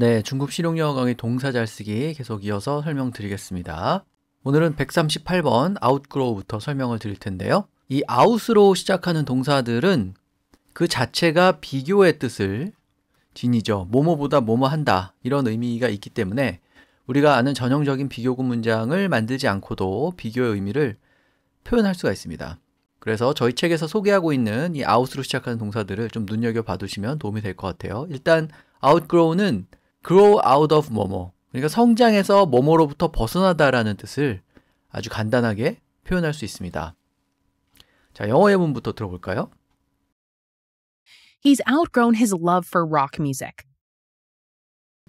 네, 중급 실용영어 강의 동사 잘 쓰기 계속 이어서 설명드리겠습니다. 오늘은 138번 아웃그로우부터 설명을 드릴 텐데요. 이 아웃으로 시작하는 동사들은 그 자체가 비교의 뜻을 지니죠. 뭐뭐보다 뭐뭐한다 이런 의미가 있기 때문에 우리가 아는 전형적인 비교구 문장을 만들지 않고도 비교의 의미를 표현할 수가 있습니다. 그래서 저희 책에서 소개하고 있는 이 아웃으로 시작하는 동사들을 좀 눈여겨 봐두시면 도움이 될 것 같아요. 일단 outgrow는 grow out of 뭐뭐. 그러니까 성장해서 뭐뭐로부터 벗어나다라는 뜻을 아주 간단하게 표현할 수 있습니다. 자, 영어 예문부터 들어볼까요? He's outgrown his love for rock music.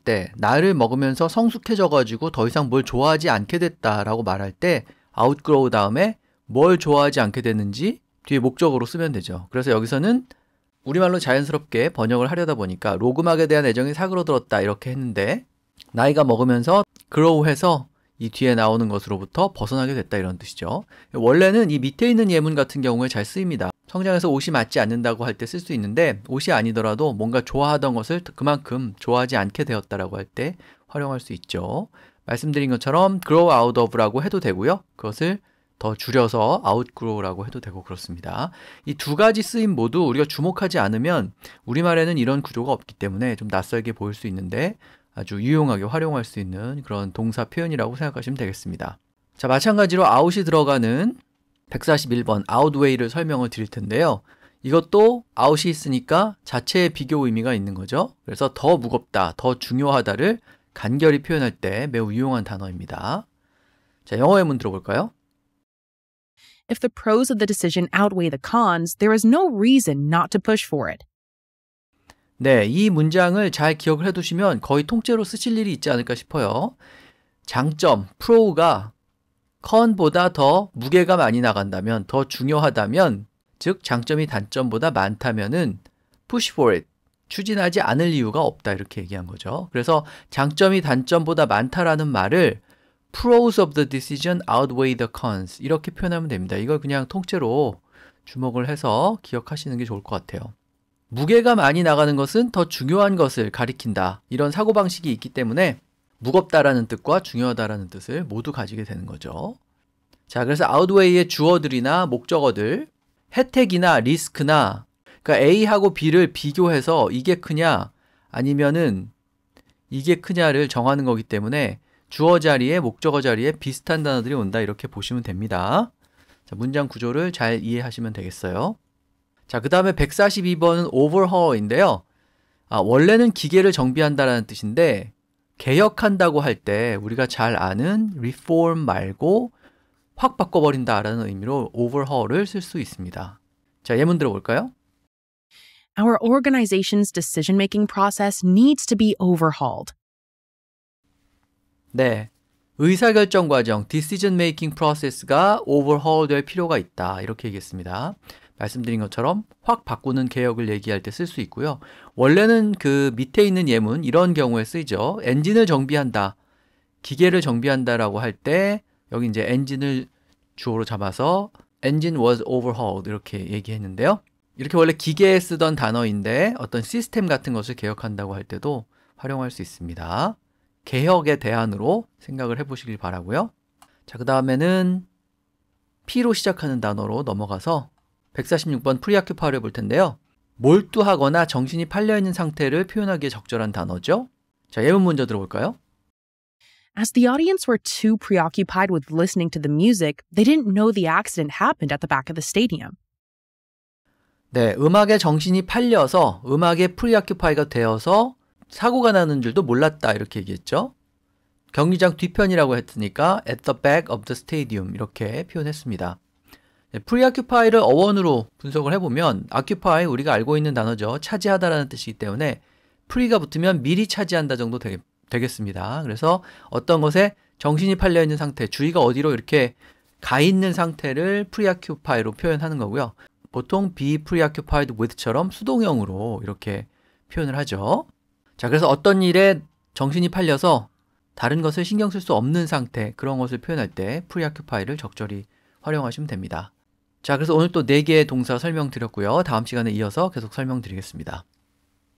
때 네, 나를 먹으면서 성숙해져 가지고 더 이상 뭘 좋아하지 않게 됐다라고 말할 때 outgrow 다음에 뭘 좋아하지 않게 됐는지 뒤에 목적으로 쓰면 되죠. 그래서 여기서는 우리말로 자연스럽게 번역을 하려다 보니까 로그막에 대한 애정이 사그러들었다 이렇게 했는데 나이가 먹으면서 그로우해서 이 뒤에 나오는 것으로부터 벗어나게 됐다 이런 뜻이죠. 원래는 이 밑에 있는 예문 같은 경우에 잘 쓰입니다. 성장에서 옷이 맞지 않는다고 할 때 쓸 수 있는데 옷이 아니더라도 뭔가 좋아하던 것을 그만큼 좋아하지 않게 되었다라고 할 때 활용할 수 있죠. 말씀드린 것처럼 grow out of라고 해도 되고요. 그것을 더 줄여서 o u t g r o w 라고 해도 되고 그렇습니다. 이 두 가지 쓰임 모두 우리가 주목하지 않으면 우리말에는 이런 구조가 없기 때문에 좀 낯설게 보일 수 있는데 아주 유용하게 활용할 수 있는 그런 동사 표현이라고 생각하시면 되겠습니다. 자, 마찬가지로 o u t 이 들어가는 141번 o u t w a y 를 설명을 드릴 텐데요. 이것도 o u t 이 있으니까 자체의 비교 의미가 있는 거죠. 그래서 더 무겁다, 더 중요하다를 간결히 표현할 때 매우 유용한 단어입니다. 자, 영어의 문 들어볼까요? if the pros of the decision outweigh the cons, there is no reason not to push for it. 네, 이 문장을 잘 기억을 해두시면 거의 통째로 쓰실 일이 있지 않을까 싶어요. 장점, 프로가 컨보다 더 무게가 많이 나간다면, 더 중요하다면, 즉 장점이 단점보다 많다면은 push for it, 추진하지 않을 이유가 없다 이렇게 얘기한 거죠. 그래서 장점이 단점보다 많다라는 말을 pros of the decision outweigh the cons 이렇게 표현하면 됩니다. 이걸 그냥 통째로 주목을 해서 기억하시는 게 좋을 것 같아요. 무게가 많이 나가는 것은 더 중요한 것을 가리킨다. 이런 사고방식이 있기 때문에 무겁다라는 뜻과 중요하다라는 뜻을 모두 가지게 되는 거죠. 자, 그래서 outweigh의 주어들이나 목적어들, 혜택이나 리스크나 그러니까 A하고 B를 비교해서 이게 크냐 아니면은 이게 크냐를 정하는 거기 때문에 주어 자리에 목적어 자리에 비슷한 단어들이 온다 이렇게 보시면 됩니다. 자, 문장 구조를 잘 이해하시면 되겠어요. 자, 그 다음에 142번은 overhaul인데요. 아, 원래는 기계를 정비한다라는 뜻인데 개혁한다고 할 때 우리가 잘 아는 reform 말고 확 바꿔버린다라는 의미로 overhaul을 쓸 수 있습니다. 자, 예문 들어볼까요? Our organization's decision-making process needs to be overhauled. 네. 의사결정 과정, decision making process가 overhaul 될 필요가 있다. 이렇게 얘기했습니다. 말씀드린 것처럼 확 바꾸는 개혁을 얘기할 때 쓸 수 있고요. 원래는 그 밑에 있는 예문, 이런 경우에 쓰이죠. 엔진을 정비한다. 기계를 정비한다라고 할 때, 여기 이제 엔진을 주어로 잡아서 engine was overhauled 이렇게 얘기했는데요. 이렇게 원래 기계에 쓰던 단어인데 어떤 시스템 같은 것을 개혁한다고 할 때도 활용할 수 있습니다. 개혁의 대안으로 생각을 해보시길 바라고요. 자, 그 다음에는 P로 시작하는 단어로 넘어가서 146번 프리아큐파를 볼 텐데요. 몰두하거나 정신이 팔려있는 상태를 표현하기에 적절한 단어죠. 자, 예문 먼저 들어볼까요? As the audience were too preoccupied with listening to the music, they didn't know the accident happened at the back of the stadium. 네, 음악에 정신이 팔려서 음악에 프리아큐파이가 되어서 사고가 나는 줄도 몰랐다 이렇게 얘기했죠. 경기장 뒤편이라고 했으니까 at the back of the stadium 이렇게 표현했습니다. 네, preoccupy를 어원으로 분석을 해보면 occupy 우리가 알고 있는 단어죠. 차지하다라는 뜻이기 때문에 pre가 붙으면 미리 차지한다 정도 되, 겠습니다 그래서 어떤 것에 정신이 팔려 있는 상태, 주의가 어디로 이렇게 가 있는 상태를 preoccupy로 표현하는 거고요. 보통 be preoccupied with처럼 수동형으로 이렇게 표현을 하죠. 자, 그래서 어떤 일에 정신이 팔려서 다른 것을 신경 쓸 수 없는 상태 그런 것을 표현할 때 p r e o c c u p i 를 적절히 활용하시면 됩니다. 자, 그래서 오늘 또 4개의 동사 설명드렸고요. 다음 시간에 이어서 계속 설명드리겠습니다.